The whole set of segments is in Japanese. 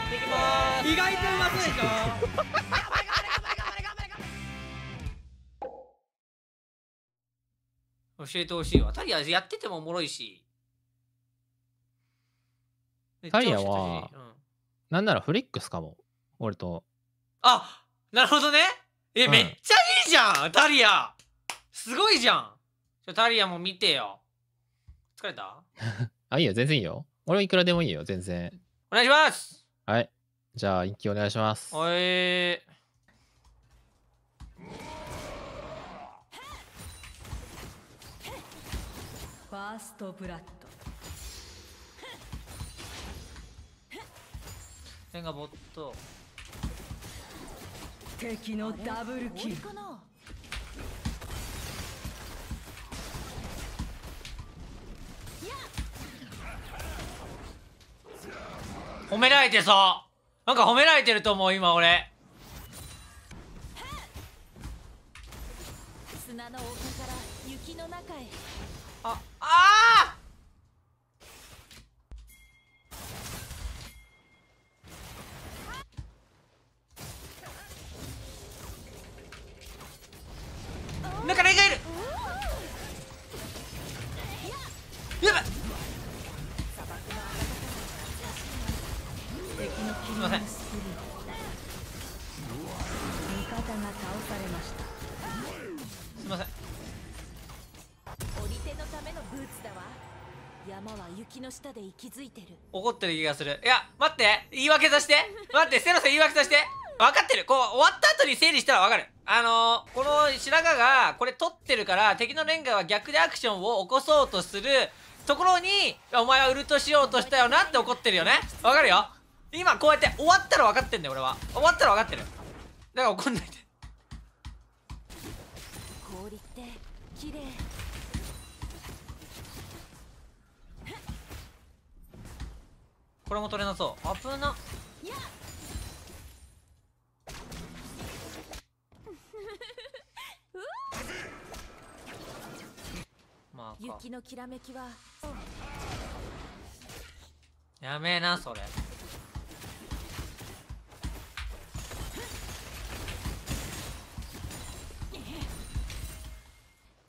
やっていきます意外とうまそうでしょ 教えてほしいわ。タリアやっててもおもろいし。タリアは、うん、なんならフリックスかも。俺と。あなるほどね。え、うん、めっちゃいいじゃんタリアすごいじゃんちょタリアも見てよ。疲れた あ、いいよ、全然いいよ。俺はいくらでもいいよ、全然。お願いしますはい。じゃあ、一気お願いします。おいファーストブラッド。レがボット。敵のダブルキル。褒められてそうなんか褒められてると思う今俺砂の丘から雪の中へあああみません味方が倒されましたすみませんり手のためのブーツだわ山は雪の下で息づいてる怒ってる気がするいや待って言い訳させて待ってセロさん言い訳させて分かってるこう終わった後に整理したら分かるあのー、この白髪がこれ取ってるから敵のレンガは逆でアクションを起こそうとするところにお前はウルトしようとしたよなって怒ってるよね分かるよ今こうやって終わったら分かってんだよ俺は終わったら分かってるだから怒んないで氷って綺麗これも取れなそう危な まあ雪のきらめきはやめなそれ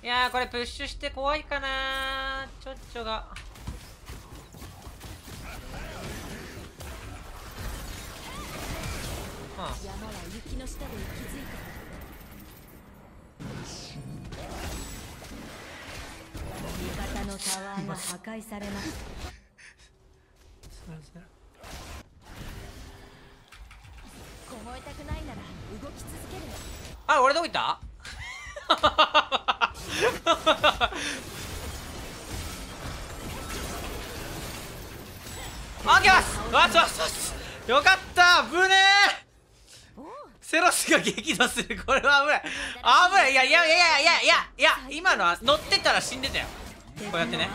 いやこれプッシュして怖いかなちょっちょが山は雪の下で気づい味方のタワーが破壊されま凍えたくないなら動き続けるあ俺どこ行った あけますわすわすわすよかったぶねセロスが激怒するこれは危ない危ないいやいやいやいやいやいや今のは乗ってたら死んでたよこうやってね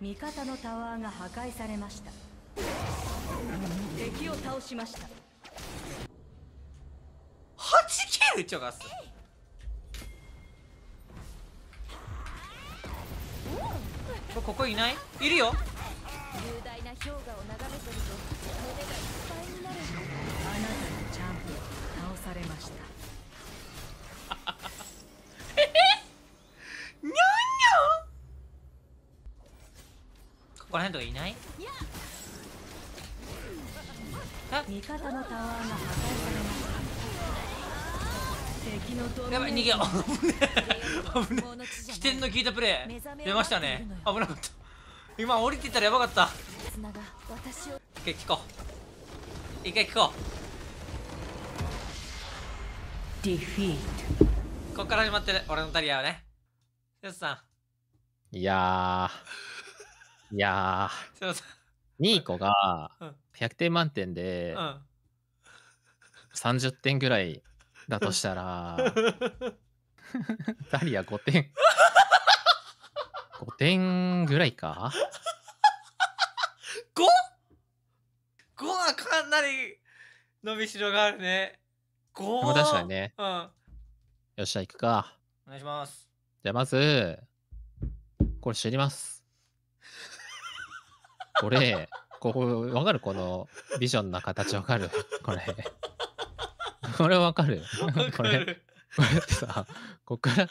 味方のタワーが破壊されました敵を倒しました8キルチョガスこここいないいるよ雄大な氷河を眺めてると胸がいっぱいになるあなたのチャンピオン倒されましたにょんにょんここら辺とかいない味方のタワーが破壊されましたやばい逃げよう危ねえ起点の効いたプレー出ましたね危なかった今降りてたらやばかった一回聞こう一回聞こうディフィートここから始まってる俺のタリアはねセさんいやーいやーセさんニーコが100点満点で30点ぐらいだとしたら、ダリア5点。5点ぐらいか ?5?5 はかなり伸びしろがあるね。5確かにね。うん。よっしゃ、行くか。お願いします。じゃあまず、これ知ります。これ、ここ、わかるこのビジョンの形わかるこれ。これわかるこれ、これってさ、こっから、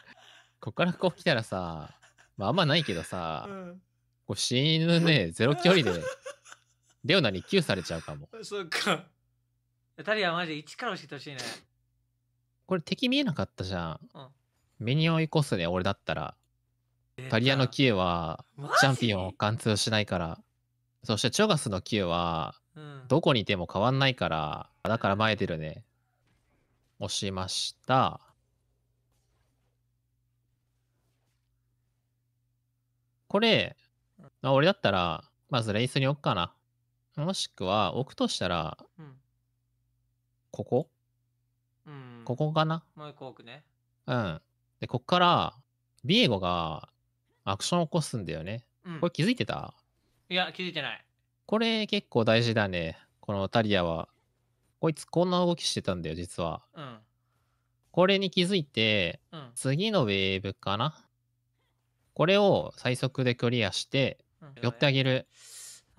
こっからこう来たらさ、まああんまないけどさ、うん、こう死ぬね、ゼロ距離で、レオナにーされちゃうかも。そっか。タリアマジで1から教えてほしいね。これ敵見えなかったじゃん。うん、目に追い越すね、俺だったら。タリアの Q はチャンピオンを貫通しないから。そしてチョガスの Q は、どこにいても変わんないから、だから前出るね。押しました。これ、まあ、俺だったら、まずレイスに置くかな。もしくは、置くとしたら、うん、ここ、うん、ここかなもう一個置くね。うん。で、こっから、ビィエゴがアクションを起こすんだよね。うん、これ気づいてたいや、気づいてない。これ結構大事だね。このタリアはこいつこんな動きしてたんだよ、実は。うん。これに気づいて、うん、次のウェーブかなこれを最速でクリアして、寄ってあげる。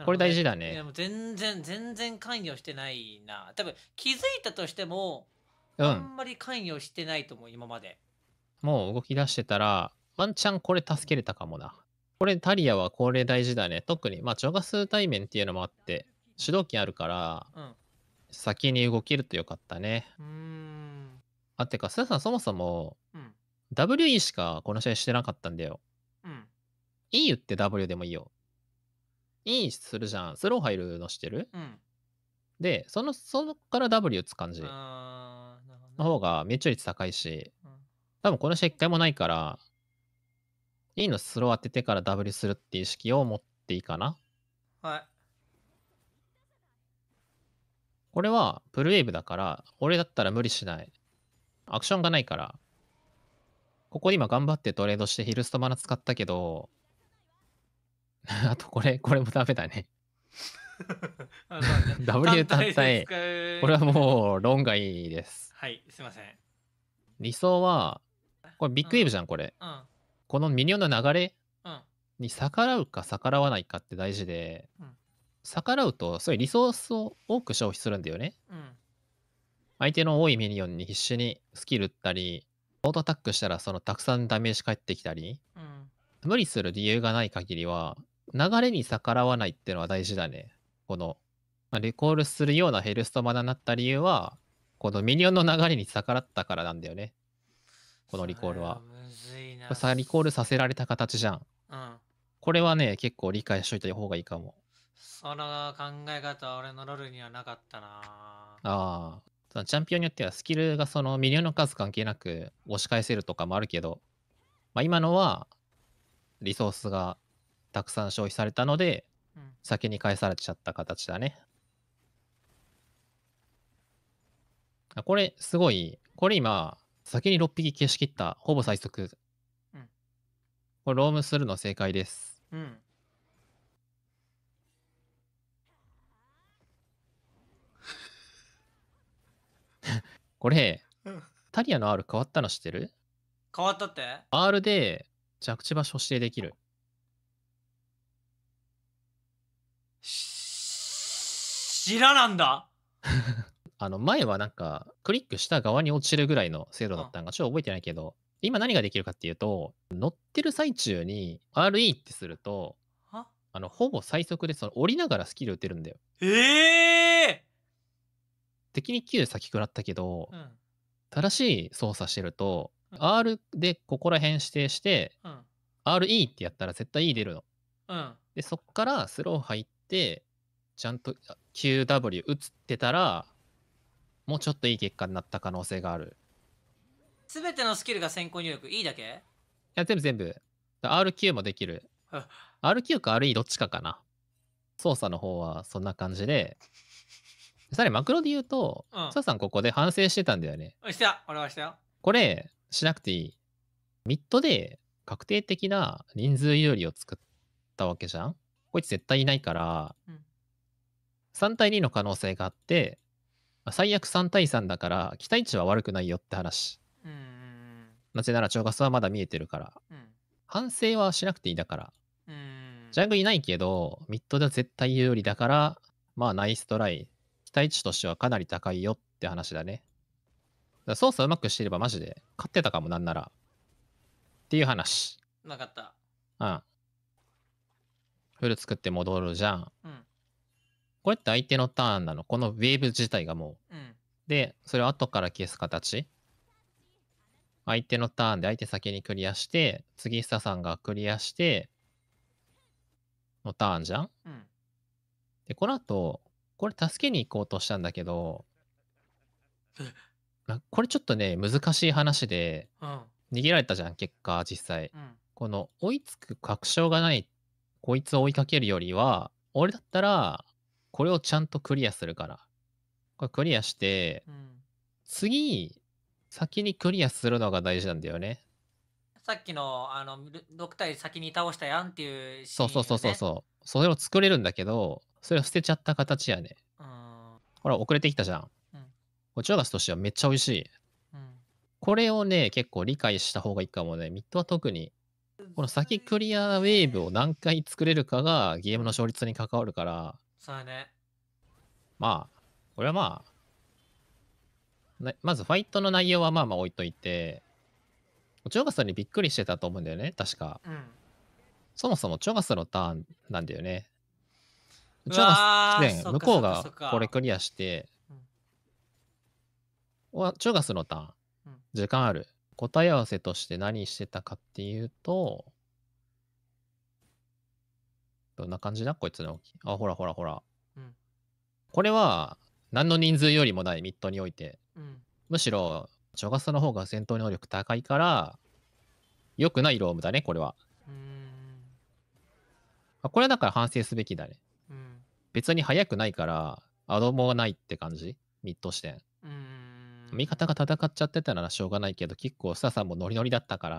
これ大事だね。いやもう全然、全然関与してないな。多分気づいたとしても、うん、あんまり関与してないと思う、今まで。もう動き出してたら、ワンチャンこれ助けれたかもな。これタリアはこれ大事だね。特に、まあ、ジガ数対面っていうのもあって、主導権あるから、うん、先に動けるとよかったね。うん。あ、てか、スーさんそもそも、うん、WE しかこの試合してなかったんだよ。うん。E 言って W でもいいよ。E するじゃん。スロー入るのしてる、うん、で、その、そのから W 打つ感じ。の方が命中率高いし、うん、多分この試合1回もないから、E のスロー当ててから W するっていう意識を持っていいかな。はい。これはプルウェーブだから、俺だったら無理しない。アクションがないから。ここ今頑張ってトレードしてヒルストマナ使ったけど、あとこれ、これもダメだね。W 単体、これはもう論外です。はい、すいません。理想は、これビッグウェーブじゃん、これ。うん、このミニオンの流れに逆らうか逆らわないかって大事で、うん逆らうとそういうリソースを多く消費するんだよね。うん、相手の多いミニオンに必死にスキル打ったりオートタックしたらそのたくさんダメージ返ってきたり、うん、無理する理由がない限りは流れに逆らわないってのは大事だね。この、まあ、リコールするようなヘルストマナになった理由はこのミニオンの流れに逆らったからなんだよね。このリコールは。はリコールさせられた形じゃん。うん、これはね結構理解しといた方がいいかも。その考え方は俺のロールにはなかったなああチャンピオンによってはスキルがそのミリオンの数関係なく押し返せるとかもあるけど、まあ、今のはリソースがたくさん消費されたので、先に返されちゃった形だねこれすごいこれ今先に6匹消し切ったほぼ最速、うん、これロームするの正解です、うんこれ、タリアの R 変わったの知ってる変わったって ?R で着地場所指定できる。知らなんだ あの前はなんかクリックした側に落ちるぐらいの精度だったんがちょっと覚えてないけど今何ができるかっていうと乗ってる最中に RE ってするとあのほぼ最速でその降りながらスキル打てるんだよ。ええー敵に Q 先食らったけど、うん、正しい操作してると、うん、R でここら辺指定して、うん、RE ってやったら絶対 E 出るの。うん、でそっからスロー入ってちゃんと QW 打ってたらもうちょっといい結果になった可能性がある。すべてのスキルが先行入力 E だけいや全部全部 RQ もできる RQ か RE どっちかかな操作の方はそんな感じでさらにマクロで言うと、うんサ、さんここで反省してたんだよね。した、俺はしたよ。これ、しなくていい。ミッドで確定的な人数有利を作ったわけじゃんこいつ絶対いないから、うん、3対2の可能性があって、最悪3対3だから、期待値は悪くないよって話。うんなぜなら、長ガスはまだ見えてるから。うん、反省はしなくていいだから。うんジャングいないけど、ミッドでは絶対有利だから、まあ、ナイストライ。待値としてはかなり高いよって話だね。だ操作うまくしてればマジで勝ってたかもなんなら。っていう話。なかった。うん。フル作って戻るじゃん。うん、こって相手のターンなのこのウェーブ自体がもう。うん、で、それを後から消す形相手のターンで相手先にクリアして、次下さんがクリアして、のターンじゃん、うん、で、この後、これ助けに行こうとしたんだけど、まこれちょっとね難しい話で、うん、逃げられたじゃん結果実際、うん、この追いつく確証がないこいつを追いかけるよりは俺だったらこれをちゃんとクリアするからこれクリアして、うん、次先にクリアするのが大事なんだよねさっきのあの6体先に倒したやんっていうシーン、ね、そうそうそうそうそれを作れるんだけど、それを捨てちゃった形やね。ほら、遅れてきたじゃん。うん、こちらが少としてはめっちゃ美味しい。うん、これをね、結構理解した方がいいかもね。ミッドは特に、この先クリアウェーブを何回作れるかがゲームの勝率に関わるから。そうやね。まあ、これはまあ、まずファイトの内容はまあまあ置いといて、おちょがさんにびっくりしてたと思うんだよね、確か。うんそもそもチョガスのターンなんだよね。チョガス、ね、向こうがこれクリアして、は、うん、チョガスのターン、時間ある。答え合わせとして何してたかっていうと、どんな感じだこいつのき。あ、ほらほらほら。うん、これは、何の人数よりもないミッドにおいて、むしろ、チョガスの方が戦闘能力高いから、良くないロームだね、これは。あこれはだから反省すべきだね。うん、別に早くないから、アドがないって感じミッド視点。うん味方が戦っちゃってたならしょうがないけど、結構スタさんもノリノリだったから、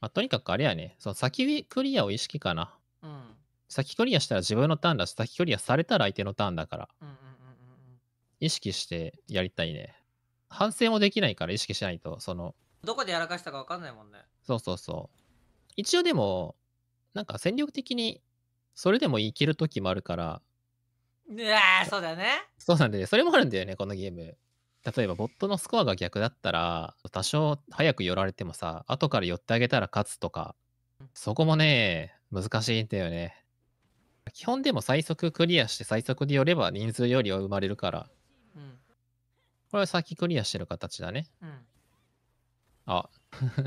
まあ、とにかくあれやね、その先クリアを意識かな。うん、先クリアしたら自分のターンだし、先クリアされたら相手のターンだから。意識してやりたいね。反省もできないから意識しないと、その。どこでやらかしたか分かんないもんね。そうそうそう。一応でも、なんか戦力的にそれでも生きる時もあるからうわーそうだよねそうなんだよね。それもあるんだよねこのゲーム例えばボットのスコアが逆だったら多少早く寄られてもさ後から寄ってあげたら勝つとかそこもね難しいんだよね基本でも最速クリアして最速で寄れば人数よりは生まれるから、うん、これは先クリアしてる形だね、うん、あ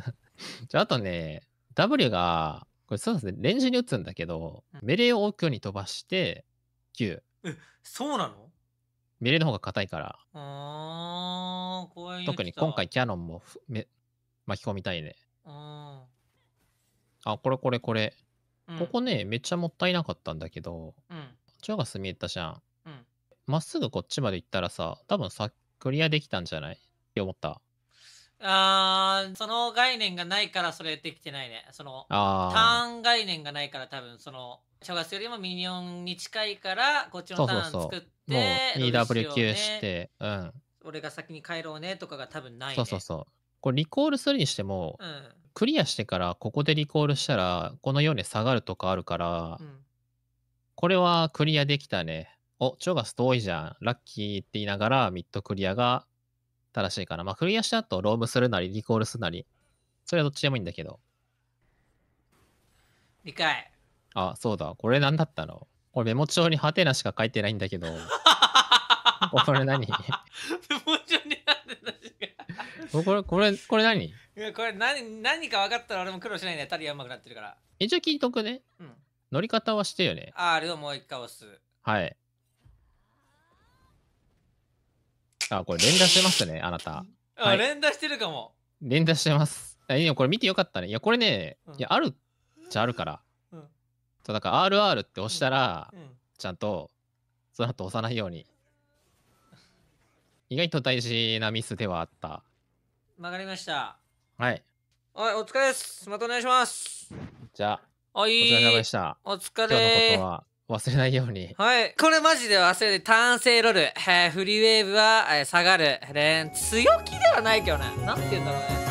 じゃああとね W がこれそうですね、ンジに打つんだけど、メレーを奥に飛ばして9。え、そうなのメレーの方が硬いから。あー、怖い。特に今回キャノンもめ巻き込みたいね。ああ、これこれこれ、うん。ここね、めっちゃもったいなかったんだけど、うん。ガが見えたじゃん。ま、うん、っすぐこっちまで行ったらさ、多分さ、クリアできたんじゃないって思った。あその概念がないからそれできてないねそのターン概念がないから多分その正月よりもミニオンに近いからこっちのターンそうそう作ってもうう 2WQ して、うん。俺が先に帰ろうねとかが多分ないねそうそうそう。これリコールするにしても、うんクリアしてからここでリコールしたら、このように下がるとかあるから、うんこれはクリアできたね。お、超ガスト多いじゃん。ラッキーって言いながらミッドクリアが正しいから、まあ、クリアした後、ロームするなり、リコールするなり、それはどっちでもいいんだけど。理解。あ、そうだ。これ何だったのこれメモ帳にハテナしか書いてないんだけど。これ何メモ帳にハテナしか。これ、これ、これ何いや、これ何、何か分かったら俺も苦労しないね。タリアうまくなってるから。一応聞いとくね。うん。乗り方はしてよね。あ、あれをもう一回押す。はい。あ、これ連打してますね、あなた。あ、はい、連打してるかも。連打してます。いや、これ見てよかったね。いや、これね、うん、いや、あるっちゃあるから。うん。そう、だから RR って押したら、うん、ちゃんと、その後押さないように。意外と大事なミスではあった。わかりました。はい。はい、お疲れです。またお願いします。じゃあ、お疲れ様でした。お疲れ。今日のことは忘れないように。はい。これマジで忘れて、単性ロール、えー、フリーウェーブは、えー、下がる。連、強気ではないけどね。なんて言うんだろうね。